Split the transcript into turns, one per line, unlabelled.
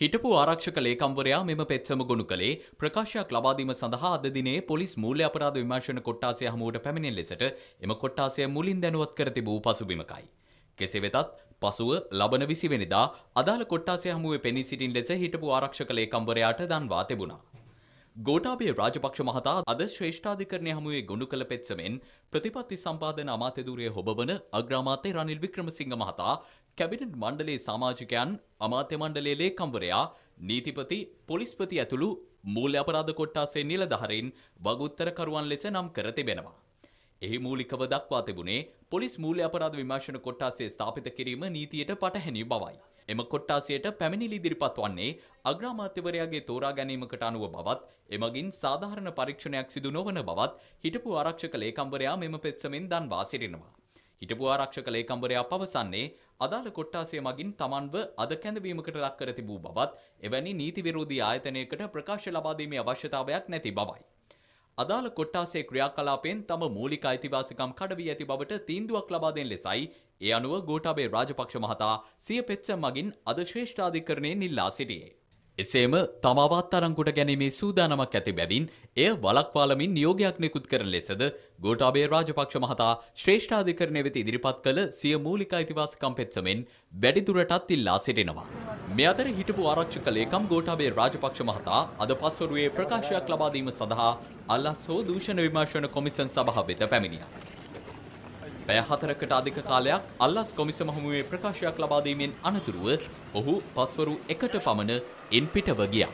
හිටපු ආරක්ෂක ලේකම්වරයා මෙම පෙත්සම ගොනු කළේ ප්‍රකාශයක් ලබා දීම සඳහා අද දිනේ පොලිස් මූල්‍ය අපරාධ විමර්ශන කොට්ටාසය හමුවට පැමිණෙන ලෙසට එම කොට්ටාසය මුලින් දැනුවත් කර තිබූ පසුබිමකයි. කෙසේ වෙතත් පසුව ලබන 20 වෙනිදා අදාළ කොට්ටාසය හමුවේ පෙනී සිටින ලෙස හිටපු ආරක්ෂක ලේකම්වරයාට දන්වා තිබුණා. ගෝටාබේ රාජපක්ෂ මහතා අද ශ්‍රේෂ්ඨාධිකරණය හමුවේ ගොුණු කළ පෙත්සමෙන් ප්‍රතිපත්ති සම්පාධන අමාත්‍යදූරය හොබවන අග්‍රාමාතය රනිල් වික්‍රමසිංහ මහතා කැබිනට් මණ්ඩලේ සාමාජිකයන් අමාත්‍ය මණ්ඩලේ ලේකම්වරයා නීතිපති පොලිස්පති ඇතුළු මූල්‍ය අපරාධ කොට්ටාසේ නිලධහරින් වගුත්තරකරුවන් ලෙස නම් කර තිබෙනවා. එහි මූලිකව දක්වා තිබුණේ පොලිස් මූල්‍ය අපරාධ විමර්ශන කොට්ටාසේ ස්ථාපිත කිරීම නීතියට පටහැනි බවයි. එම කොට්ටාසියට පැමිණිලි ඉදිරිපත් වන්නේ අග්‍රාමාත්‍යවරයාගේ තෝරා ගැනීමකට අනුව බවත් එමගින් සාධාරණ පරීක්ෂණයක් සිදු නොවන බවත් හිටපු ආරක්ෂක ලේකම්වරයා මෙම පෙත්සමෙන් දන්වා සිටිනවා. හිටපු ආරක්ෂක ලේකම්වරයා පවසන්නේ අදාළ කොට්ටාසය මගින් තමන්ව අද කැඳවීමකට ලක් කර තිබූ බවත් එවැනි නීති විරෝධී ආයතනයකට ප්‍රකාශ ලබාදීමේ අවශ්‍යතාවයක් නැති බවයි. අදාළ කොට්ටාසේ ක්‍රියාකලාපයෙන් තම මූලික අයිතිවාසිකම් කඩවී ඇති බවට තීන්දුවක් ලබා දෙන ලෙසයි ඒ අනුව ගෝටාබේ රාජපක්ෂ මහතා සිය පෙත්සම් මගින් අද ශ්‍රේෂ්ඨාධිකරණයෙන් ඉල්ලා සිටියේ. එසේම තමාවත් අරංකුට ගැනීමේ සූදානමක් ඇති බැවින් එය වලක්වාලමින් නියෝගයක් නිකුත් කරන ලෙසද ගෝටාබේ රාජපක්ෂ මහතා ශ්‍රේෂ්ඨාධිකරණය වෙත ඉදිරිපත් කළ සිය මූලික අයිතිවාසිකම් පෙත්සමෙන් වැඩිදුරටත් ඉල්ලා සිටිනවා. මේ අතර හිටපු ආරක්ෂක ලේකම් ගෝටාබේ රාජපක්ෂ මහතා අද පස්වරුවේ ප්‍රකාශයක් ලබා දීම සඳහා අල්ලාස් හෝ දූෂණ විමර්ශන කොමිසන් සභාව වෙත පැමිණියා. පැය හතරකට අධික කාලයක් අල්ලස් කොමිසම හමුවේ ප්‍රකාශයක් ලබා දීමෙන් අනතුරුව ඔහු පස්වරු එකට පමණ ඉන් පිටව ගියා.